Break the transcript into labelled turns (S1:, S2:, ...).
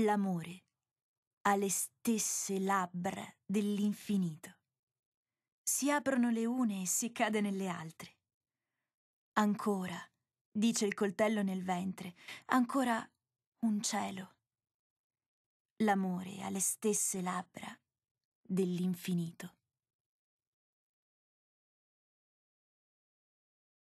S1: l'amore ha le stesse labbra dell'infinito. Si aprono le une e si cade nelle altre. Ancora, dice il coltello nel ventre, ancora un cielo. L'amore ha le stesse
S2: labbra dell'infinito.